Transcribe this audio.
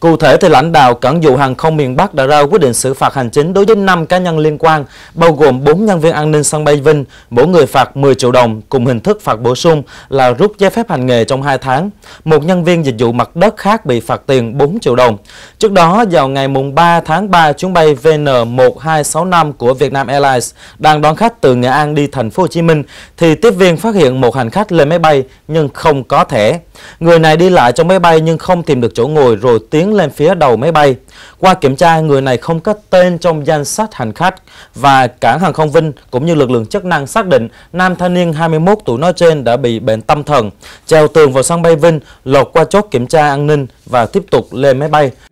Cụ thể thì lãnh đạo cảng vụ hàng không miền Bắc đã ra quyết định xử phạt hành chính đối với 5 cá nhân liên quan, bao gồm 4 nhân viên an ninh sân bay Vinh, mỗi người phạt 10 triệu đồng cùng hình thức phạt bổ sung là rút giấy phép hành nghề trong 2 tháng. Một nhân viên dịch vụ mặt đất khác bị phạt tiền 4 triệu đồng. Trước đó vào ngày mùng 3 tháng 3, chuyến bay VN1265 của Vietnam Airlines đang đón khách từ Nghệ An đi thành phố Hồ Chí Minh thì tiếp viên phát hiện một hành khách lên máy bay nhưng không có thẻ. Người này đi lại trong máy bay nhưng không tìm được chỗ ngồi rồi tiến tiến lên phía đầu máy bay. Qua kiểm tra, người này không có tên trong danh sách hành khách và cảng hàng không Vinh cũng như lực lượng chức năng xác định nam thanh niên 21 tuổi nói trên đã bị bệnh tâm thần, treo tường vào sân bay Vinh, lột qua chốt kiểm tra an ninh và tiếp tục lên máy bay.